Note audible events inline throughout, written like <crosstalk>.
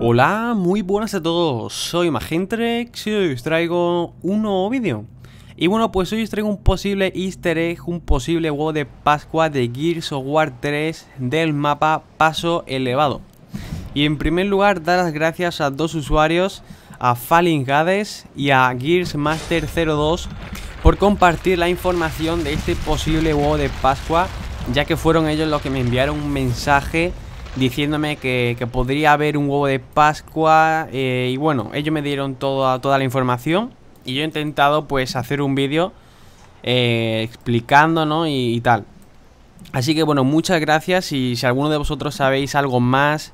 Hola, muy buenas a todos, soy Magentrex y hoy os traigo un nuevo vídeo. Y bueno, pues hoy os traigo un posible easter egg, un posible huevo de Pascua de Gears of War 3 del mapa Paso Elevado. Y en primer lugar, dar las gracias a dos usuarios, a Falling Gades y a Gears Master 02 por compartir la información de este posible huevo de Pascua, ya que fueron ellos los que me enviaron un mensaje diciéndome que, que, podría haber un huevo de Pascua eh, y bueno, ellos me dieron toda, toda la información y yo he intentado pues hacer un vídeo eh, explicando, Y, tal. Así que bueno, muchas gracias y si alguno de vosotros sabéis algo más,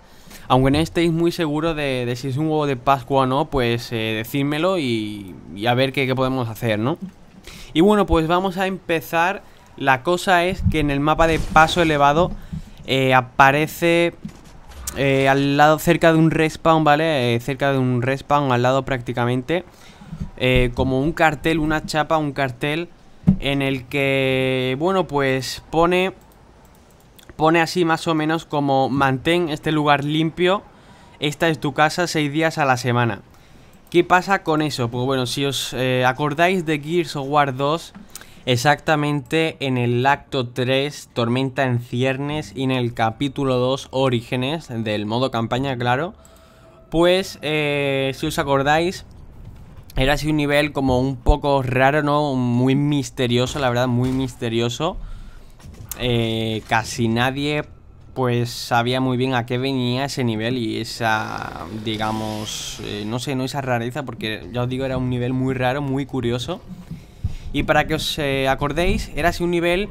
aunque no estéis muy seguros de, si es un huevo de Pascua o no, pues eh, decídmelo y, y, a ver qué, qué podemos hacer, ¿no? Y bueno, pues vamos a empezar. La cosa es que en el mapa de paso elevado eh, aparece eh, al lado, cerca de un respawn, ¿vale? Eh, cerca de un respawn, al lado prácticamente. como un cartel, una chapa, un cartel en el que, bueno, pues pone, pone así más o menos como mantén este lugar limpio. Esta es tu casa seis días a la semana. ¿Qué pasa con eso? Pues bueno, si os acordáis de Gears of War 2, Exactamente en el acto 3, Tormenta en Ciernes, y en el capítulo 2, Orígenes, del modo campaña, claro. Pues, eh, si os acordáis, era así un nivel como un poco raro, ¿no? Muy misterioso, la verdad, muy misterioso. Eh, casi nadie pues sabía muy bien a qué venía ese nivel y esa, digamos, eh, no sé, no esa rareza, porque ya os digo, era un nivel muy raro, muy curioso. Y para que os eh, acordéis, era así un nivel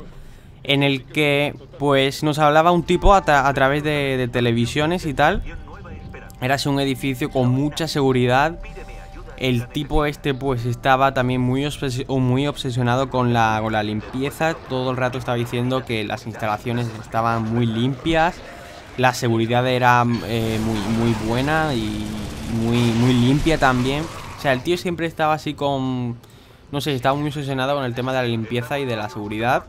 en el que pues nos hablaba un tipo a, través de, televisiones y tal. Era así un edificio con mucha seguridad. El tipo este pues estaba también muy, muy obsesionado con la, la limpieza. Todo el rato estaba diciendo que las instalaciones estaban muy limpias. La seguridad era eh, muy, muy buena y muy, muy limpia también. O sea, el tío siempre estaba así con no sé, estaba muy obsesionada con el tema de la limpieza y de la seguridad.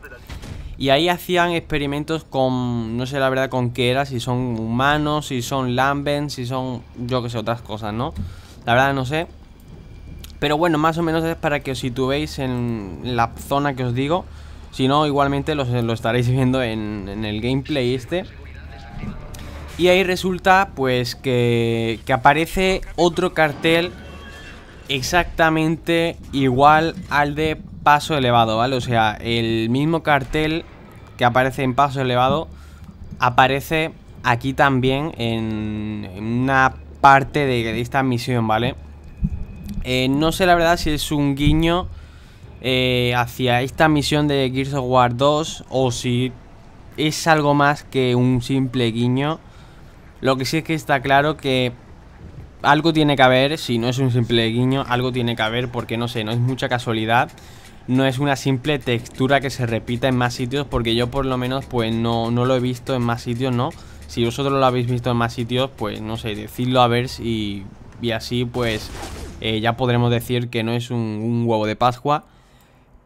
Y ahí hacían experimentos con, no sé la verdad con qué era, si son humanos, si son lambens, si son, yo que sé, otras cosas, ¿no? La verdad no sé. Pero bueno, más o menos es para que os situéis en la zona que os digo. Si no, igualmente lo estaréis <laughs> viendo en, el gameplay este. Y ahí resulta pues que, que aparece otro cartel exactamente igual al de paso elevado, ¿vale? O sea, el mismo cartel que aparece en paso elevado aparece aquí también en una parte de, esta misión, ¿vale? Eh, no sé la verdad si es un guiño eh, hacia esta misión de Gears of War 2 o si es algo más que un simple guiño. Lo que sí es que está claro que algo tiene que haber, si no es un simple guiño, algo tiene que haber porque no sé, no es mucha casualidad. No es una simple textura que se repita en más sitios porque yo por lo menos pues no, lo he visto en más sitios, ¿no? Si vosotros lo habéis visto en más sitios, pues no sé, decidlo a ver si, y así pues eh, ya podremos decir que no es un, huevo de Pascua.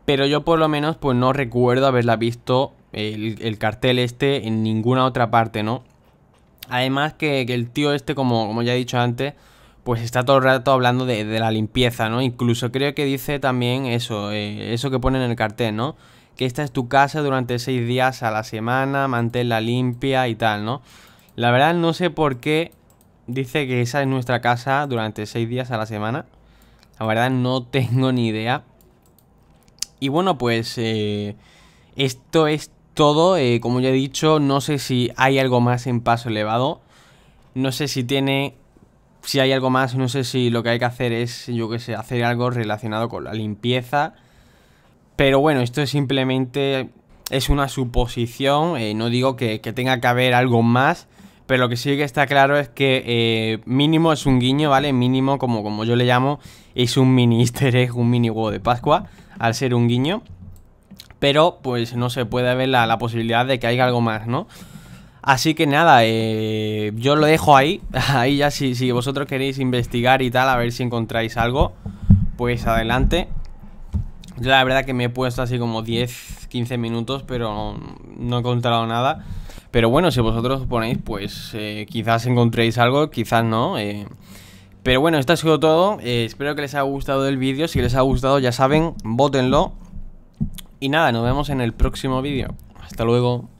Pero yo por lo menos pues no recuerdo haberla visto el, cartel este en ninguna otra parte, ¿no? Además que, el tío este, como, como ya he dicho antes, pues está todo el rato hablando de, la limpieza, ¿no? Incluso creo que dice también eso, eh, eso que pone en el cartel, ¿no? Que esta es tu casa durante seis días a la semana, manténla limpia y tal, ¿no? La verdad no sé por qué dice que esa es nuestra casa durante seis días a la semana. La verdad no <laughs> tengo ni idea. Y bueno, pues eh, esto es todo. Eh, como ya he dicho, no sé si hay algo más en paso elevado. No sé si tiene si hay algo más, no sé si lo que hay que hacer es, yo qué sé, hacer algo relacionado con la limpieza. Pero bueno, esto es simplemente es una suposición, eh, no digo que, tenga que haber algo más, pero lo que sí que está claro es que eh, mínimo es un guiño, ¿vale? Mínimo, como, como yo le llamo, es un mini <laughs> easter egg, un mini huevo de Pascua, al ser un guiño. Pero pues no se puede ver la posibilidad de que haya algo más, ¿no? Así que nada, eh, yo lo dejo ahí. <laughs> Ahí ya si, si vosotros queréis investigar y tal, a ver si encontráis algo, pues adelante. Yo la verdad que me he puesto así como 10, 15 minutos, pero no, he encontrado nada. Pero bueno, si vosotros ponéis, pues eh, quizás encontréis algo, quizás no. Eh. Pero bueno, esto ha sido todo. espero que les haya gustado el vídeo. Si les ha gustado, ya saben, votenlo. Y nada, nos vemos en el próximo vídeo. Hasta luego.